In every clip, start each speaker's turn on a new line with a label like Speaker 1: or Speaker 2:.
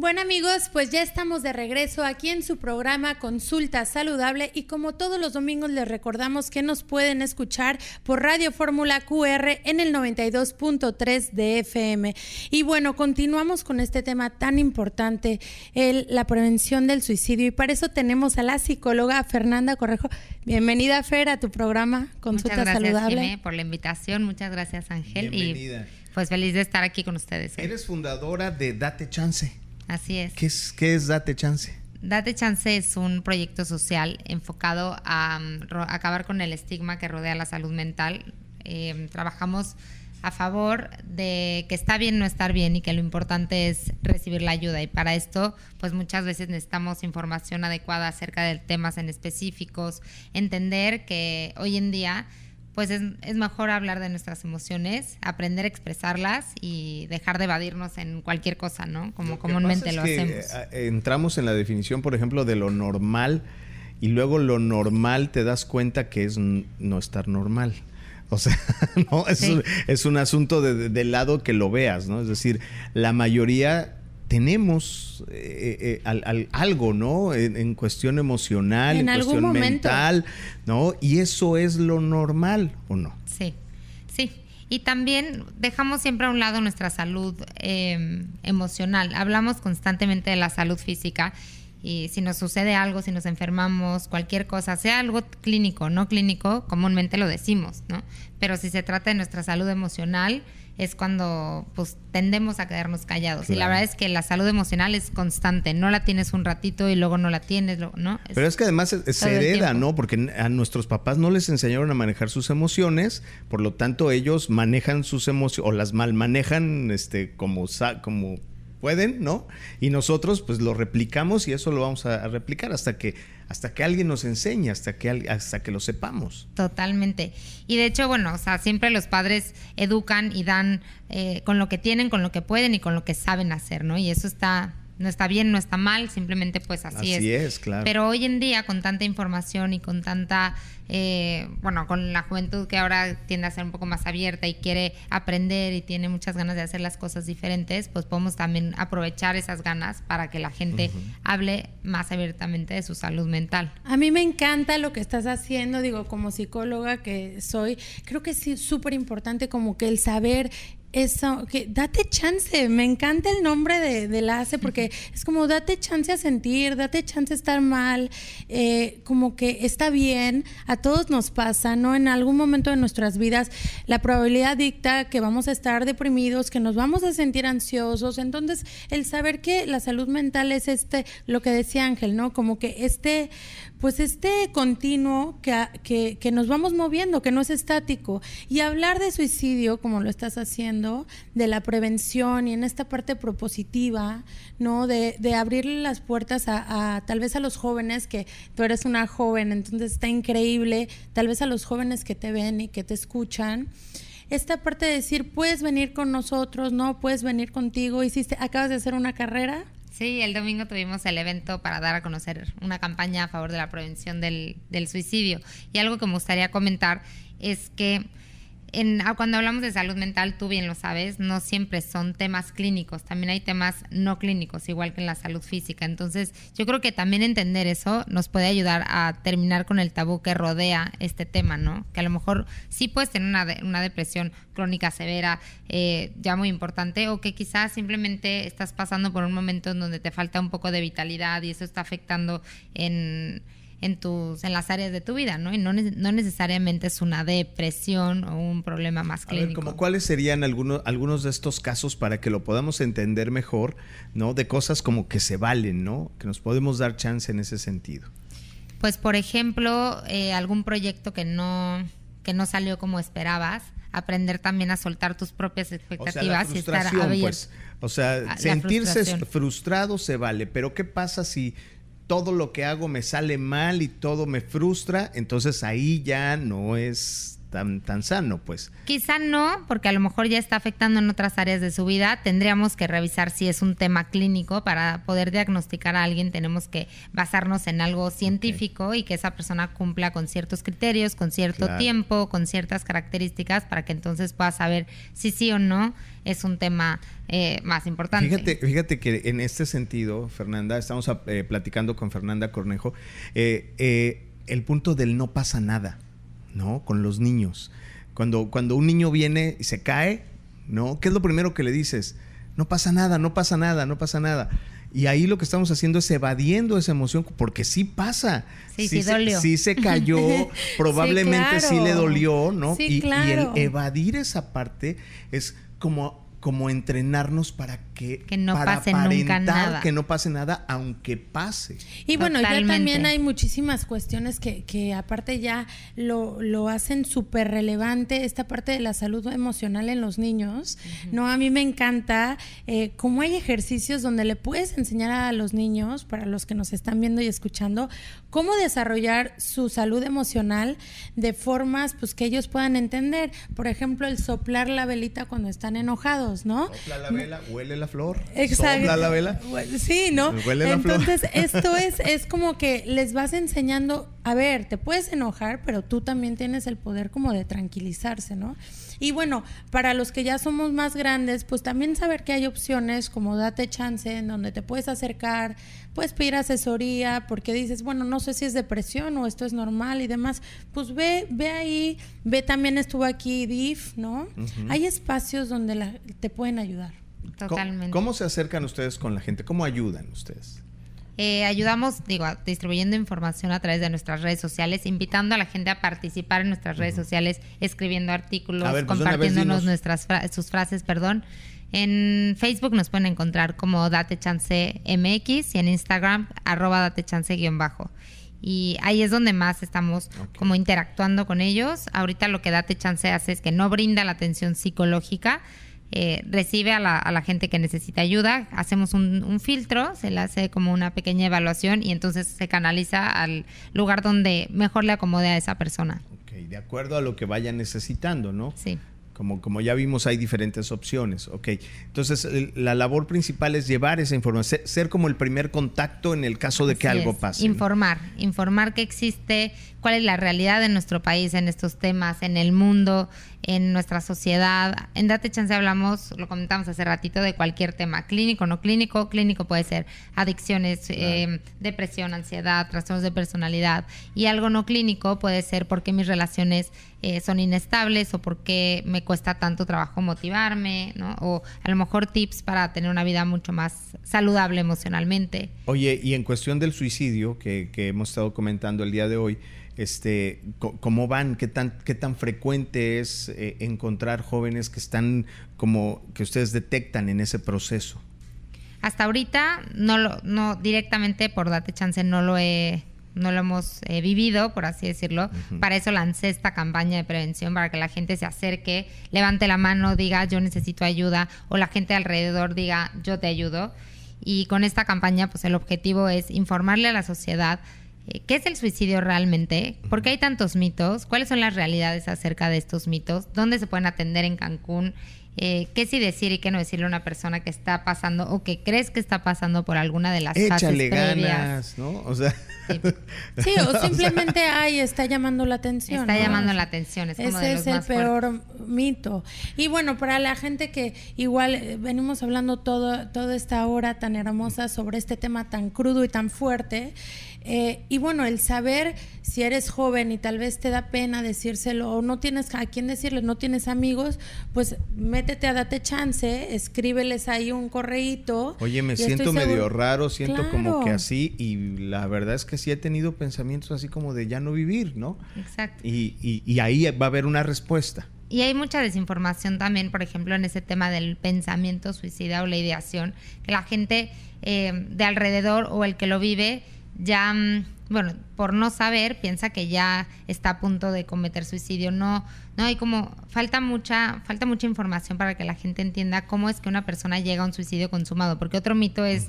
Speaker 1: Bueno amigos, pues ya estamos de regreso aquí en su programa Consulta Saludable y como todos los domingos les recordamos que nos pueden escuchar por Radio Fórmula QR en el 92.3 de FM. Y bueno, continuamos con este tema tan importante, la prevención del suicidio y para eso tenemos a la psicóloga Fernanda Correjo. Bienvenida Fer a tu programa Consulta muchas gracias, Saludable.
Speaker 2: por la invitación, muchas gracias Ángel Bienvenida.
Speaker 3: y
Speaker 1: pues
Speaker 2: feliz de estar aquí con ustedes. Eres
Speaker 3: fundadora de Date Chance. Así es. ¿Qué es, qué es Date Chance?
Speaker 2: Date Chance es un proyecto social enfocado a mm, acabar con el estigma que rodea la salud mental. Em, trabajamos a favor de que está bien no estar bien y que lo importante es recibir la ayuda. Y para esto, pues muchas veces necesitamos información adecuada acerca de temas en específicos, entender que hoy en día pues es, mejor hablar de nuestras emociones, aprender a expresarlas y dejar de evadirnos en cualquier cosa, ¿no? Como comúnmente lo, hacemos. Eh,
Speaker 3: eh, entramos en la definición, por ejemplo, de lo normal y luego lo normal te das cuenta que es no estar normal. O sea, ¿no? es, es un asunto de, del lado que lo veas, ¿no? Es decir, la mayoría tenemos eh, eh, eh, algo, ¿no? En, cuestión emocional, en, cuestión mental, ¿no? Y eso es lo normal, ¿o no? Sí,
Speaker 2: sí. Y también dejamos siempre a un lado nuestra salud emocional. Hablamos constantemente de la salud física y si nos sucede algo, si nos enfermamos, cualquier cosa, sea algo clínico o no clínico, comúnmente lo decimos, ¿no? Pero si se trata de nuestra salud emocional, es cuando pues tendemos a quedarnos callados. Y la verdad es que la salud emocional es constante, no la tienes un ratito y luego no la tienes, ¿no?
Speaker 3: Pero es que además se hereda, ¿no? Porque a nuestros papás no les enseñaron a manejar sus emociones, por lo tanto ellos manejan sus emociones o las mal manejan este como como pueden, ¿no? Y nosotros pues lo replicamos y eso lo vamos a, replicar hasta que hasta que alguien nos enseñe, hasta que hasta que lo sepamos.
Speaker 2: Totalmente. Y de hecho, bueno, o sea, siempre los padres educan y dan eh, con lo que tienen, con lo que pueden y con lo que saben hacer, ¿no? Y eso está no está bien, no está mal, simplemente pues así, es. Así
Speaker 3: es, claro. Pero
Speaker 2: hoy en día con tanta información y con tanta, eh, bueno, con la juventud que ahora tiende a ser un poco más abierta y quiere aprender y tiene muchas ganas de hacer las cosas diferentes, pues podemos también aprovechar esas ganas para que la gente hable más abiertamente de su salud mental.
Speaker 1: A mí me encanta lo que estás haciendo, digo, como psicóloga que soy, creo que es súper importante como que el saber eso, que date chance, me encanta el nombre de, de la porque es como date chance a sentir, date chance a estar mal, eh, como que está bien, a todos nos pasa, ¿no? En algún momento de nuestras vidas la probabilidad dicta que vamos a estar deprimidos, que nos vamos a sentir ansiosos, entonces el saber que la salud mental es este, lo que decía Ángel, ¿no? Como que este pues este continuo que, que, nos vamos moviendo, que no es estático. Y hablar de suicidio, como lo estás haciendo, de la prevención y en esta parte propositiva, ¿no? De, de abrirle las puertas a, tal vez a los jóvenes, que tú eres una joven, entonces está increíble, tal vez a los jóvenes que te ven y que te escuchan esta parte de decir, puedes venir con nosotros, no, puedes venir contigo, hiciste, acabas de hacer una carrera,
Speaker 2: Sí, el domingo tuvimos el evento para dar a conocer una campaña a favor de la prevención del, del suicidio. Y algo que me gustaría comentar es que Ah, cuando hablamos de salud mental, tú bien lo sabes, no siempre son temas clínicos, también hay temas no clínicos, igual que en la salud física. Entonces, yo creo que también entender eso nos puede ayudar a terminar con el tabú que rodea este tema, ¿no? Que a lo mejor sí puedes tener una, depresión crónica severa, eh, ya muy importante, o que quizás simplemente estás pasando por un momento en donde te falta un poco de vitalidad y eso está afectando en en, tus, en las áreas de tu vida, ¿no? Y no, necesariamente es una depresión o un problema más clínico. como
Speaker 3: cuáles serían algunos, algunos de estos casos para que lo podamos entender mejor, ¿no? De cosas como que se valen, ¿no? Que nos podemos dar chance en ese sentido.
Speaker 2: Pues, por ejemplo, eh, algún proyecto que no, que no salió como esperabas aprender también a soltar tus propias expectativas y estar pues. abierto.
Speaker 3: o sea, ah, sentirse frustrado se vale, pero ¿qué pasa si todo lo que hago me sale mal y todo me frustra, entonces ahí ya no es tan, tan sano, pues.
Speaker 2: Quizá no, porque a lo mejor ya está afectando en otras áreas de su vida. Tendríamos que revisar si es un tema clínico. Para poder diagnosticar a alguien tenemos que basarnos en algo científico y que esa persona cumpla con ciertos criterios, con cierto tiempo, con ciertas características, para que entonces pueda saber si sí o no es un tema eh, más importante. Fíjate,
Speaker 3: fíjate que en este sentido, Fernanda, estamos eh, platicando con Fernanda Cornejo, eh, el punto del no pasa nada. ¿no? Con los niños. Cuando, cuando un niño viene y se cae, ¿no? ¿Qué es lo primero que le dices? No pasa nada, no pasa nada, no pasa nada. Y ahí lo que estamos haciendo es evadiendo esa emoción, porque sí pasa. Sí, sí, dolió. Se, sí se cayó, probablemente sí, le dolió, ¿no? y, y el evadir esa parte es como como entrenarnos para que, no pase nada. que no pase nada, aunque pase. Y bueno, ya también hay
Speaker 1: muchísimas cuestiones que, que aparte ya lo, lo hacen súper relevante, esta parte de la salud emocional en los niños. No, a mí me encanta eh, cómo hay ejercicios donde le puedes enseñar a los niños, para los que nos están viendo y escuchando, cómo desarrollar su salud emocional de formas pues que ellos puedan entender. Por ejemplo, el soplar la velita cuando están enojados ¿no?
Speaker 3: la vela, huele la flor. Exacto. la vela. Sí, ¿no? Huele la Entonces, esto
Speaker 1: es como que les vas enseñando a ver, te puedes enojar, pero tú también tienes el poder como de tranquilizarse, ¿no? Y bueno, para los que ya somos más grandes, pues también saber que hay opciones como date chance en donde te puedes acercar, puedes pedir asesoría, porque dices, bueno, no sé si es depresión o esto es normal y demás. Pues ve, ve ahí, ve también estuvo aquí DIF, ¿no? Hay espacios donde te pueden ayudar. Totalmente.
Speaker 3: ¿Cómo se acercan ustedes con la gente? ¿Cómo ayudan ustedes?
Speaker 2: Eh, ayudamos, digo, distribuyendo información a través de nuestras redes sociales, invitando a la gente a participar en nuestras redes sociales, escribiendo artículos, pues, compartiéndonos nuestras sus frases, perdón. En Facebook nos pueden encontrar como Date Chance MX y en Instagram arroba Date Chance-bajo. guión Y ahí es donde más estamos como interactuando con ellos. Ahorita lo que Date Chance hace es que no brinda la atención psicológica, eh, recibe a la, gente que necesita ayuda, hacemos un, un, filtro, se le hace como una pequeña evaluación y entonces se canaliza al lugar donde mejor le acomode a esa persona.
Speaker 3: Ok, de acuerdo a lo que vaya necesitando, ¿no? Sí. Como, como ya vimos, hay diferentes opciones. okay, Entonces, la labor principal es llevar esa información, ser, como el primer contacto en el caso de que algo pase. Informar,
Speaker 2: informar que existe, cuál es la realidad de nuestro país en estos temas, en el mundo, en nuestra sociedad. En Date Chance hablamos, lo comentamos hace ratito, de cualquier tema, clínico, no clínico. Clínico puede ser adicciones, eh, depresión, ansiedad, trastornos de personalidad. Y algo no clínico puede ser porque mis relaciones eh, son inestables o por qué me cuesta tanto trabajo motivarme, O a lo mejor tips para tener una vida mucho más saludable emocionalmente.
Speaker 3: Oye, y en cuestión del suicidio que, hemos estado comentando el día de hoy, este, cómo van, qué tan, qué tan frecuente es eh, encontrar jóvenes que están como que ustedes detectan en ese proceso.
Speaker 2: Hasta ahorita no lo, no directamente por date chance no lo he no lo hemos eh, vivido, por así decirlo. Para eso lancé esta campaña de prevención, para que la gente se acerque, levante la mano, diga yo necesito ayuda, o la gente alrededor diga yo te ayudo. Y con esta campaña, pues el objetivo es informarle a la sociedad eh, qué es el suicidio realmente, por qué hay tantos mitos, cuáles son las realidades acerca de estos mitos, dónde se pueden atender en Cancún, eh, qué sí decir y qué no decirle a una persona que está pasando o que crees que está pasando por
Speaker 1: alguna de las Échale
Speaker 3: ¿no? O sea... Sí, o simplemente,
Speaker 1: ay, está llamando la atención. Está llamando la atención, es como Ese es el peor mito. Y bueno, para la gente que igual eh, venimos hablando todo, toda esta hora tan hermosa sobre este tema tan crudo y tan fuerte, eh, y bueno, el saber si eres joven y tal vez te da pena decírselo o no tienes a quién decirle, no tienes amigos, pues me métete a date chance, escríbeles ahí un correíto.
Speaker 3: Oye, me siento medio raro, siento como que así, y la verdad es que sí he tenido pensamientos así como de ya no vivir, ¿no? Exacto. Y, y, ahí va a haber una respuesta.
Speaker 2: Y hay mucha desinformación también, por ejemplo, en ese tema del pensamiento suicida o la ideación, que la gente eh, de alrededor o el que lo vive ya... Mm, bueno, por no saber, piensa que ya está a punto de cometer suicidio. No, no hay como falta mucha, falta mucha información para que la gente entienda cómo es que una persona llega a un suicidio consumado, porque otro mito es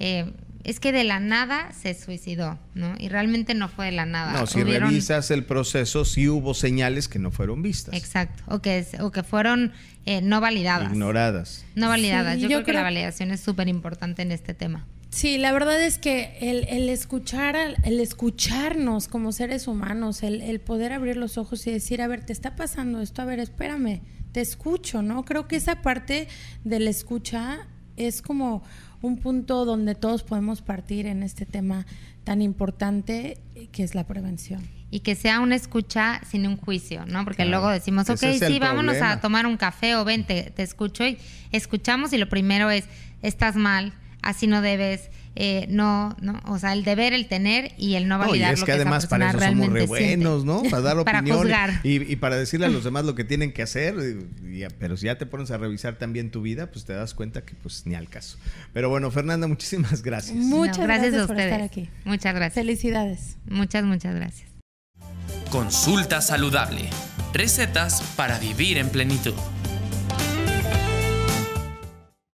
Speaker 2: eh, es que de la nada se suicidó, ¿no? Y realmente no fue de la nada. No, si revisas
Speaker 3: el proceso, sí hubo señales que no fueron vistas.
Speaker 2: Exacto, o que, o que fueron
Speaker 1: eh, no validadas.
Speaker 3: Ignoradas.
Speaker 2: No validadas. yo, creo, creo, que la validación es súper importante en este tema.
Speaker 1: Sí, la verdad es que el, el, escuchar, el escucharnos como seres humanos, el, poder abrir los ojos y decir, a ver, te está pasando esto, a ver, espérame, te escucho, ¿no? Creo que esa parte de la escucha es como un punto donde todos podemos partir en este tema tan importante eh, que es la prevención. Y
Speaker 2: que sea una escucha sin un juicio, ¿no? Porque luego decimos, ok, sí, vámonos a tomar un café o ven, te escucho y escuchamos y lo primero es, estás mal, así no debes, eh, no, no, o sea, el deber, el tener y el no validar es que, además para eso somos re buenos, ¿no? Para dar opinión
Speaker 3: y, y, para decirle a los demás lo que tienen que hacer, pero si ya te pones a revisar también tu vida, pues te das cuenta que pues ni al caso. Pero bueno, Fernanda, muchísimas gracias. Muchas gracias, a ustedes. Por estar
Speaker 2: aquí. Muchas gracias. Felicidades. Muchas, muchas gracias.
Speaker 3: Consulta saludable. Recetas para vivir en plenitud.